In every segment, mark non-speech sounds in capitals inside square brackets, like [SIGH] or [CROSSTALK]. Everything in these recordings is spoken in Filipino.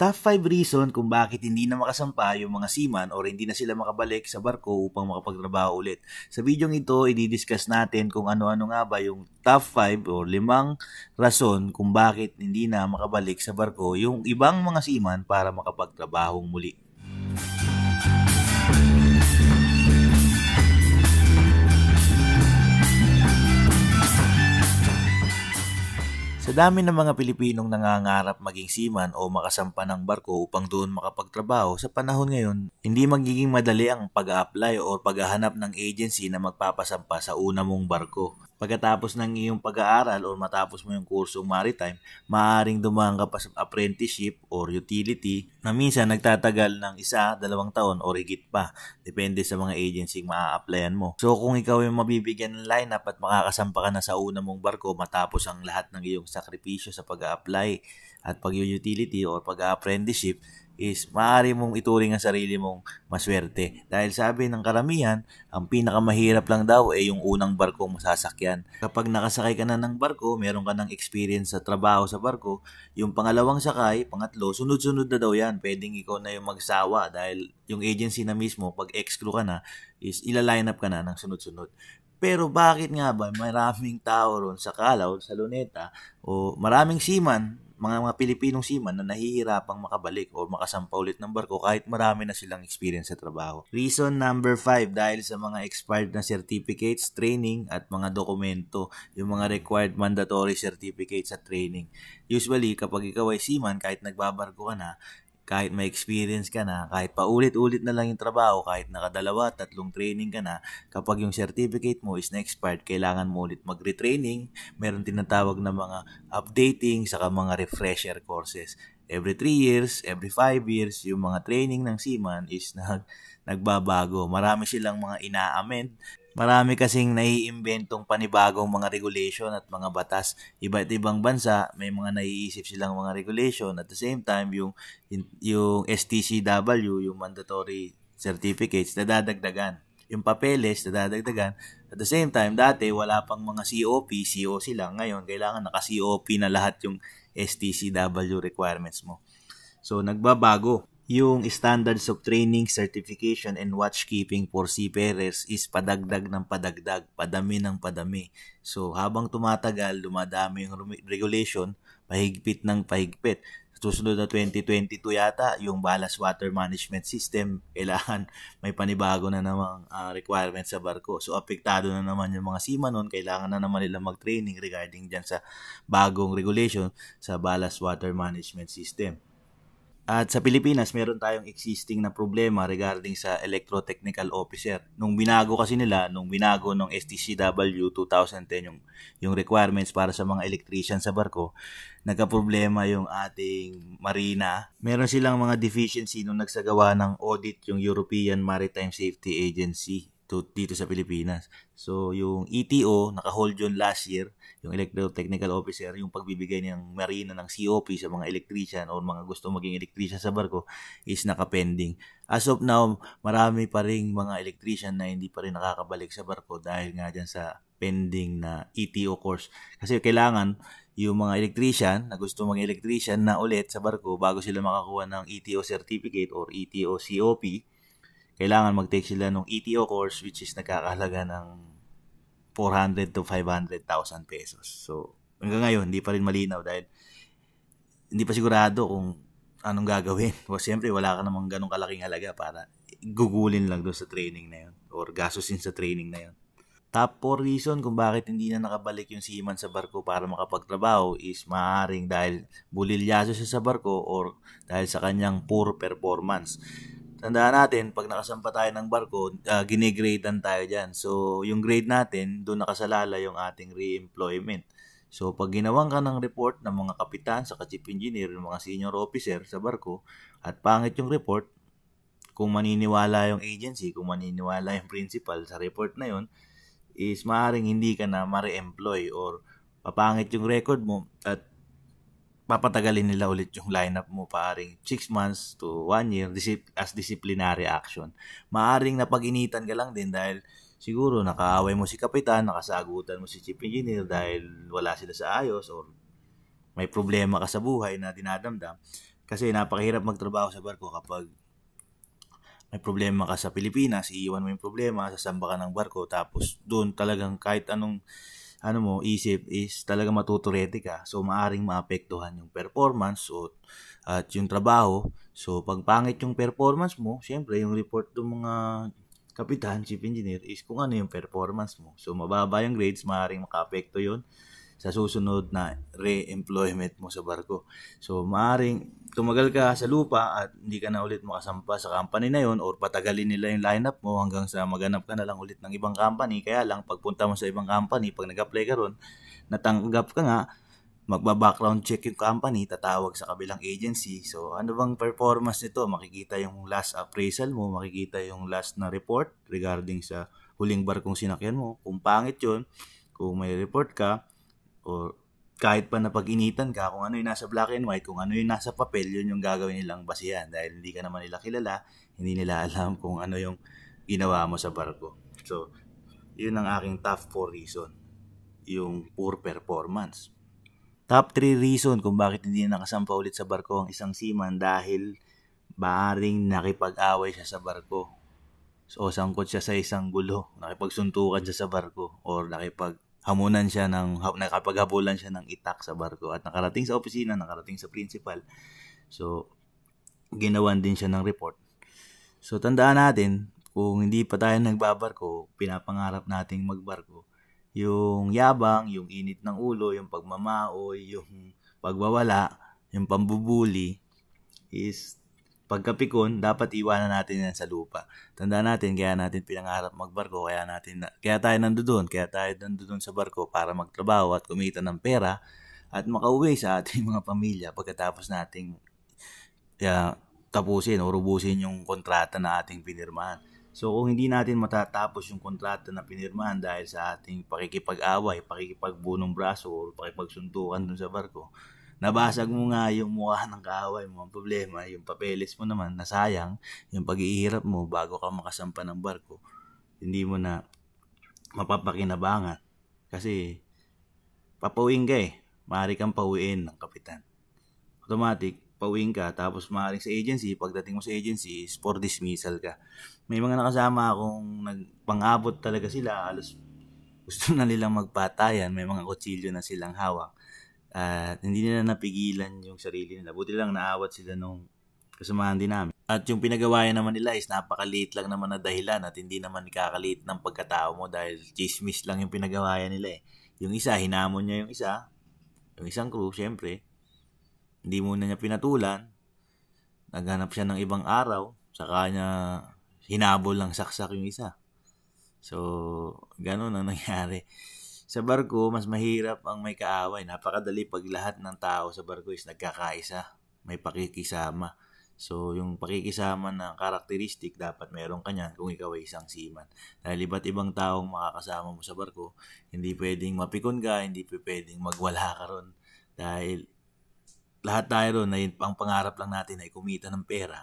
Top 5 reason kung bakit hindi na makasampa yung mga seaman or hindi na sila makabalik sa barko upang makapagtrabaho ulit. Sa video ito, i-discuss natin kung ano-ano nga ba yung top 5 or limang rason kung bakit hindi na makabalik sa barko yung ibang mga seaman para makapagtrabaho muli. Sa dami ng mga Pilipinong nangangarap maging seaman o makasampa ng barko upang doon makapagtrabaho, sa panahon ngayon, hindi magiging madali ang pag-apply o paghahanap ng agency na magpapasampa sa una mong barko. Pagkatapos ng iyong pag-aaral o matapos mo yung kursong maritime, maaaring dumaan ka pa sa apprenticeship or utility na minsan nagtatagal ng isa, dalawang taon o higit pa. Depende sa mga agency maa-applyan mo. So kung ikaw yung mabibigyan ng lineup at makakasampa ka na sa una mong barko matapos ang lahat ng iyong sakripisyo sa pag-a-apply at pag-utility or pag-apprenticeship, is maaari mong ituring ang sarili mong maswerte. Dahil sabi ng karamihan, ang pinakamahirap lang daw ay yung unang barko masasakyan. Kapag nakasakay ka na ng barko, meron ka ng experience sa trabaho sa barko, yung pangalawang sakay, pangatlo, sunod-sunod na daw yan. Pwedeng ikaw na yung magsawa dahil yung agency na mismo, pag exclude ka na, is ilaline up ka na ng sunod-sunod. Pero bakit nga ba maraming tao ron sa Calao, sa Luneta, o maraming seaman mga mga Pilipinong seaman na nahihirapang makabalik o makasampa ulit ng barko kahit marami na silang experience sa trabaho. Reason number 5 dahil sa mga expired na certificates, training at mga dokumento, yung mga required mandatory certificates at training. Usually kapag ikaw ay seaman kahit nagbabarko ka na, kahit may experience ka na, kahit paulit-ulit na lang yung trabaho, kahit nakadalawa, tatlong training ka na, kapag yung certificate mo is next expired kailangan mo ulit mag-retraining. Meron tinatawag na mga updating, saka mga refresher courses. Every 3 years, every 5 years, yung mga training ng seaman is nag, nagbabago. Marami silang mga ina-amend Marami kasing naiimbentong panibagong mga regulation at mga batas. Iba't ibang bansa, may mga naiisip silang mga regulation. At the same time, yung, yung STCW, yung mandatory certificates, nadadagdagan. Yung papeles, nadadagdagan. At the same time, dati wala pang mga COP, CO sila. Ngayon, kailangan naka-COP na lahat yung STCW requirements mo. So, nagbabago yung standards of training, certification, and watchkeeping for seafarers is padagdag ng padagdag, padami ng padami. So habang tumatagal, dumadami yung regulation, pahigpit ng pahigpit. Sa susunod na 2022 yata, yung ballast water management system, kailangan [LAUGHS] may panibago na namang uh, requirement sa barko. So apektado na naman yung mga seaman nun, kailangan na naman nila mag-training regarding dyan sa bagong regulation sa ballast water management system. At sa Pilipinas, meron tayong existing na problema regarding sa electrotechnical officer. Nung binago kasi nila, nung binago ng STCW 2010 yung, yung requirements para sa mga electrician sa barko, nagka-problema yung ating marina. Meron silang mga deficiency nung nagsagawa ng audit yung European Maritime Safety Agency to, dito sa Pilipinas. So, yung ETO, naka-hold yun last year, yung electro-technical Officer, yung pagbibigay ng marina ng COP sa mga electrician o mga gusto maging electrician sa barko is naka-pending. As of now, marami pa rin mga electrician na hindi pa rin nakakabalik sa barko dahil nga dyan sa pending na ETO course. Kasi kailangan yung mga electrician na gusto maging electrician na ulit sa barko bago sila makakuha ng ETO certificate or ETO COP kailangan mag-take sila ng ETO course which is nagkakahalaga ng 400 to 500,000 pesos. So, hanggang ngayon, hindi pa rin malinaw dahil hindi pa sigurado kung anong gagawin. O [LAUGHS] siyempre, wala ka namang ganong kalaking halaga para gugulin lang doon sa training na yun or gasusin sa training na yun. Top 4 reason kung bakit hindi na nakabalik yung seaman sa barko para makapagtrabaho is maaaring dahil bulilyaso siya sa barko or dahil sa kanyang poor performance tandaan natin, pag nakasampa tayo ng barko, uh, ginigradean tayo dyan. So, yung grade natin, doon nakasalala yung ating re-employment. So, pag ginawan ka ng report ng mga kapitan sa chief engineer, ng mga senior officer sa barko, at pangit yung report, kung maniniwala yung agency, kung maniniwala yung principal sa report na yun, is maaaring hindi ka na ma-re-employ or papangit yung record mo at papatagalin nila ulit yung lineup mo paring 6 months to 1 year as disciplinary action. Maaring napag-initan ka lang din dahil siguro nakaaway mo si kapitan, nakasagutan mo si chief engineer dahil wala sila sa ayos or may problema ka sa buhay na dinadamdam. Kasi napakahirap magtrabaho sa barko kapag may problema ka sa Pilipinas, iiwan mo yung problema, sasamba ka ng barko, tapos doon talagang kahit anong ano mo, isip is talaga matuturete ka. So, maaring maapektuhan yung performance o, at yung trabaho. So, pag pangit yung performance mo, syempre, yung report ng mga kapitan, chief engineer, is kung ano yung performance mo. So, mababa yung grades, maaring makaapekto yun sa susunod na re-employment mo sa barko. So, maaring tumagal ka sa lupa at hindi ka na ulit makasampa sa company na yon or patagalin nila yung lineup mo hanggang sa maganap ka na lang ulit ng ibang company. Kaya lang, pagpunta mo sa ibang company, pag nag-apply ka ron, natanggap ka nga, magba-background check yung company, tatawag sa kabilang agency. So, ano bang performance nito? Makikita yung last appraisal mo, makikita yung last na report regarding sa huling barkong sinakyan mo. Kung pangit yun, kung may report ka, or kahit pa napag-initan ka kung ano yung nasa black and white, kung ano yung nasa papel, yun yung gagawin nilang basihan dahil hindi ka naman nila kilala, hindi nila [LAUGHS] alam kung ano yung ginawa mo sa barko. So, yun ang aking top 4 reason, yung poor performance. Top 3 reason kung bakit hindi nakasampa ulit sa barko ang isang seaman dahil maaring nakipag-away siya sa barko so, sangkot siya sa isang gulo, nakipagsuntukan siya sa barko or nakipag hamunan siya ng, nakapaghabulan siya ng itak sa barko at nakarating sa opisina, nakarating sa principal. So, ginawan din siya ng report. So, tandaan natin, kung hindi pa tayo nagbabarko, pinapangarap nating magbarko, yung yabang, yung init ng ulo, yung pagmamaoy, yung pagwawala, yung pambubuli, is pagkapikon, dapat iwanan natin yan sa lupa. Tanda natin, kaya natin pinangarap magbarko, kaya, natin, kaya tayo nandoon, kaya tayo nandoon sa barko para magtrabaho at kumita ng pera at makauwi sa ating [LAUGHS] mga pamilya pagkatapos nating uh, tapusin o rubusin yung kontrata na ating pinirmahan. So kung hindi natin matatapos yung kontrata na pinirmahan dahil sa ating pakikipag-away, pakikipagbunong braso o pakipagsuntukan dun sa barko, nabasag mo nga yung mukha ng kaaway mo. Ang problema, yung papeles mo naman, nasayang, yung pag-iirap mo bago ka makasampa ng barko, hindi mo na mapapakinabangan. Kasi, papawing ka eh. Maaari kang pauwiin ng kapitan. Automatic, pauwiin ka, tapos maaaring sa agency, pagdating mo sa agency, is for dismissal ka. May mga nakasama akong nagpangabot talaga sila, halos gusto na nilang magpatayan, may mga kutsilyo na silang hawak. At hindi nila napigilan yung sarili nila. Buti lang naawat sila nung kasamahan din namin. At yung pinagawayan naman nila is napakaliit lang naman na dahilan at hindi naman kakaliit ng pagkatao mo dahil chismis lang yung pinagawayan nila eh. Yung isa, hinamon niya yung isa. Yung isang crew, syempre. Hindi muna niya pinatulan. Naghanap siya ng ibang araw. Saka niya hinabol lang saksak yung isa. So, ganun ang nangyari. Sa barko, mas mahirap ang may kaaway. Napakadali pag lahat ng tao sa barko is nagkakaisa, may pakikisama. So, yung pakikisama na karakteristik, dapat meron ka niyan kung ikaw ay isang seaman. Dahil iba't ibang taong makakasama mo sa barko, hindi pwedeng mapikon ka, hindi pwedeng magwala ka ron. Dahil lahat tayo ron, ay, ang pangarap lang natin ay kumita ng pera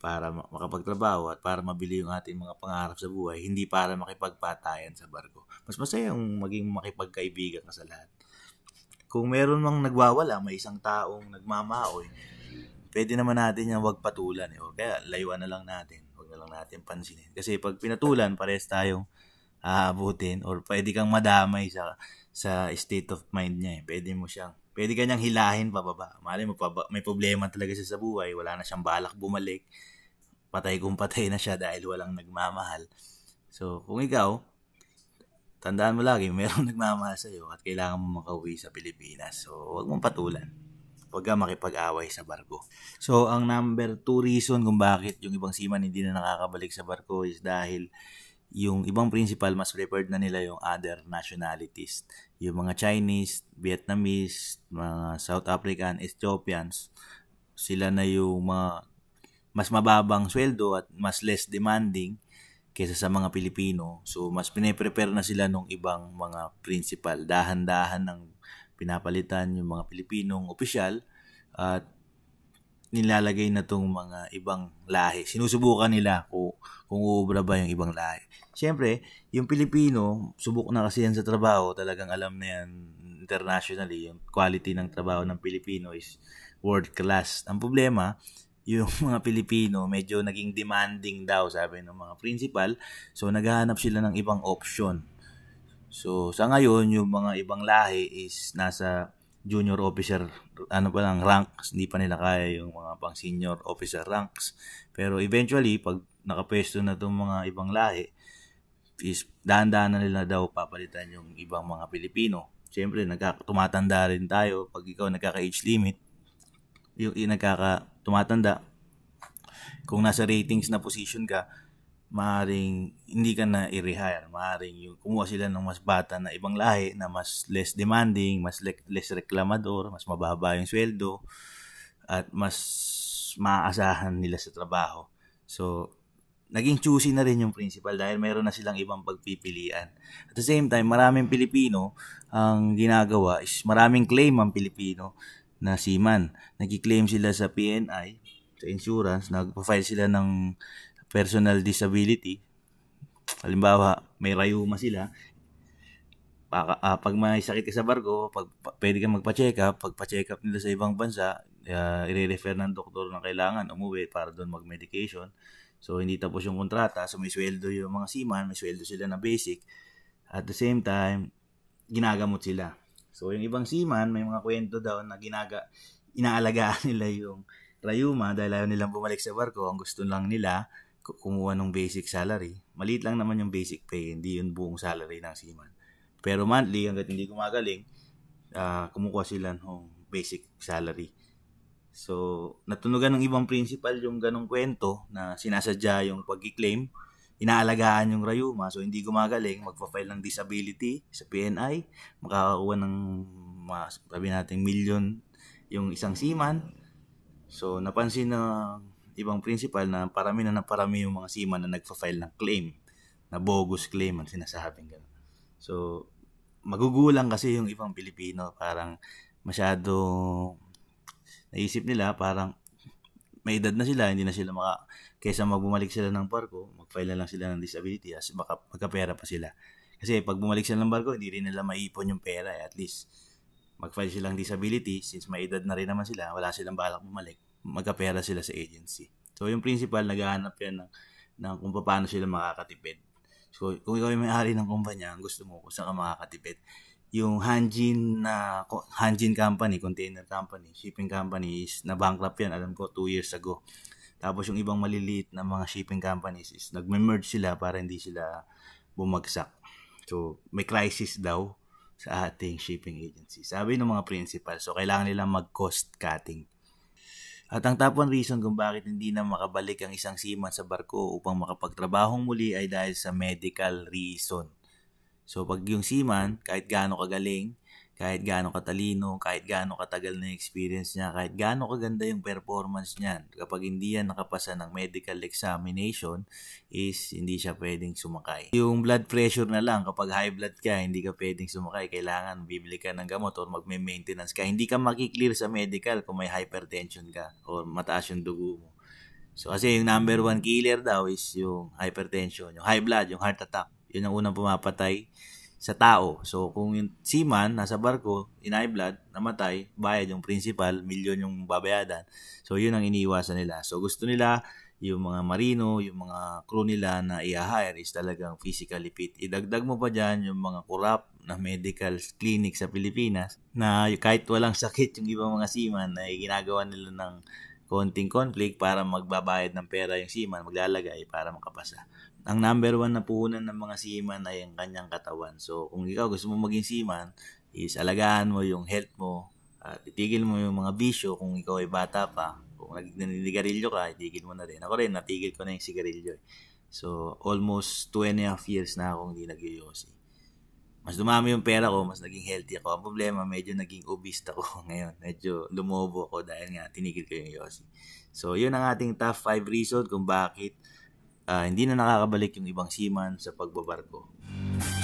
para makapagtrabaho at para mabili yung ating mga pangarap sa buhay, hindi para makipagpatayan sa barko. Mas masaya yung maging makipagkaibigan ka sa lahat. Kung meron mang nagwawala, may isang taong nagmamaoy, pwede naman natin yan wag patulan. Eh. O kaya layuan na lang natin. Huwag na lang natin pansinin. Kasi pag pinatulan, pares tayong aabutin or pwede kang madamay sa sa state of mind niya. Eh. Pwede mo siyang pwede ka niyang hilahin pababa. Mali mo, may problema talaga siya sa buhay. Wala na siyang balak bumalik. Patay kung patay na siya dahil walang nagmamahal. So, kung ikaw, tandaan mo lagi, [LAUGHS] mayroong nagmamahal sa iyo at kailangan mo makauwi sa Pilipinas. So, huwag mong patulan. Huwag ka makipag-away sa barko. So, ang number two reason kung bakit yung ibang seaman hindi na nakakabalik sa barko is dahil yung ibang principal, mas preferred na nila yung other nationalities. Yung mga Chinese, Vietnamese, mga South African, Ethiopians, sila na yung mga mas mababang sweldo at mas less demanding kaysa sa mga Pilipino. So, mas pinaprepare na sila nung ibang mga principal. Dahan-dahan ang pinapalitan yung mga Pilipinong opisyal at nilalagay na tong mga ibang lahi. Sinusubukan nila kung, kung uubra ba yung ibang lahi. Siyempre, yung Pilipino, subok na kasi yan sa trabaho. Talagang alam na yan internationally. Yung quality ng trabaho ng Pilipino is world class. Ang problema, yung mga Pilipino medyo naging demanding daw sabi ng mga principal. So, naghahanap sila ng ibang option. So, sa ngayon, yung mga ibang lahi is nasa junior officer ano pa lang ranks hindi pa nila kaya yung mga pang senior officer ranks pero eventually pag nakapwesto na tong mga ibang lahi is dahan-dahan na nila daw papalitan yung ibang mga Pilipino syempre nagka, rin tayo. Pag ikaw nagkaka-age limit, yung, yung nagkaka, tumatanda. Kung nasa ratings na position ka, maaring hindi ka na i-rehire. Maaring yung kumuha sila ng mas bata na ibang lahi na mas less demanding, mas le- less reklamador, mas mababa yung sweldo at mas maaasahan nila sa trabaho. So, naging choosy na rin yung principal dahil meron na silang ibang pagpipilian. At the same time, maraming Pilipino ang ginagawa is maraming claim ang Pilipino na seaman. Nagki-claim sila sa PNI, sa insurance, nagpa-file sila ng personal disability, halimbawa, may rayuma sila, Pag, ah, pag may sakit ka sa barko, pag, pa, pwede kang magpa-check up, pag pa-check up nila sa ibang bansa, uh, i-refer ng doktor na kailangan umuwi para doon mag-medication. So, hindi tapos yung kontrata. So, may sweldo yung mga seaman, may sweldo sila na basic. At the same time, ginagamot sila. So, yung ibang seaman, may mga kwento daw na ginaga, inaalagaan [LAUGHS] nila yung rayuma dahil ayaw nilang bumalik sa barko. Ang gusto lang nila, kumuha ng basic salary. Maliit lang naman yung basic pay, hindi yun buong salary ng seaman. Pero monthly, hanggat hindi gumagaling, uh, kumukuha sila ng basic salary. So, natunugan ng ibang principal yung ganong kwento na sinasadya yung pag-claim, inaalagaan yung rayuma, so hindi gumagaling, magpa-file ng disability sa PNI, makakakuha ng, mas, sabi natin, million yung isang seaman. So, napansin na ibang principal na parami na parami yung mga seaman na nagfa-file ng claim na bogus claim ang sinasabing ganun. So, magugulang kasi yung ibang Pilipino parang masyado naisip nila parang may edad na sila, hindi na sila maka kaysa magbumalik sila ng barko, mag-file na lang sila ng disability as baka magkapera pa sila. Kasi pag bumalik sila ng barko, hindi rin nila maiipon yung pera eh, at least mag-file silang disability since may edad na rin naman sila, wala silang balak bumalik magkapera sila sa agency. So, yung principal, naghahanap yan ng, ng kung paano sila makakatipid. So, kung ikaw yung may-ari ng kumpanya, gusto mo kung saan ka makakatipid. Yung Hanjin na Hanjin company, container company, shipping company is na bankrupt yan, alam ko 2 years ago. Tapos yung ibang maliliit na mga shipping companies is nagme-merge sila para hindi sila bumagsak. So, may crisis daw sa ating shipping agency. Sabi ng mga principal, so kailangan nilang mag-cost cutting. At ang top 1 reason kung bakit hindi na makabalik ang isang seaman sa barko upang makapagtrabahong muli ay dahil sa medical reason. So pag yung seaman, kahit gaano kagaling, kahit gaano katalino, kahit gaano katagal na experience niya, kahit gaano kaganda yung performance niya, kapag hindi yan nakapasa ng medical examination, is hindi siya pwedeng sumakay. Yung blood pressure na lang, kapag high blood ka, hindi ka pwedeng sumakay, kailangan bibili ka ng gamot or magme-maintenance ka. Hindi ka makiklear sa medical kung may hypertension ka or mataas yung dugo mo. So kasi yung number one killer daw is yung hypertension, yung high blood, yung heart attack. Yun ang unang pumapatay sa tao. So, kung yung seaman nasa barko, in blood, namatay, bayad yung principal, milyon yung babayadan. So, yun ang iniiwasan nila. So, gusto nila yung mga marino, yung mga crew nila na i-hire is talagang physically fit. Idagdag mo pa dyan yung mga corrupt na medical clinic sa Pilipinas na kahit walang [LAUGHS] sakit yung ibang mga seaman ay ginagawa nila ng konting conflict para magbabayad ng pera yung seaman, maglalagay para makapasa. Ang number one na puhunan ng mga seaman ay ang kanyang katawan. So, kung ikaw gusto mo maging seaman, is alagaan mo yung health mo, at itigil mo yung mga bisyo kung ikaw ay bata pa. Kung naninigarilyo ka, itigil mo na rin. Ako rin, natigil ko na yung sigarilyo. Eh. So, almost 20 and a half years na akong hindi nagyoyosi mas dumami yung pera ko, mas naging healthy ako. Ang problema, medyo naging obese ako [LAUGHS] ngayon. Medyo lumobo ako dahil nga tinigil ko yung yosi. So, yun ang ating top 5 reason kung bakit uh, hindi na nakakabalik yung ibang seaman sa pagbabarko.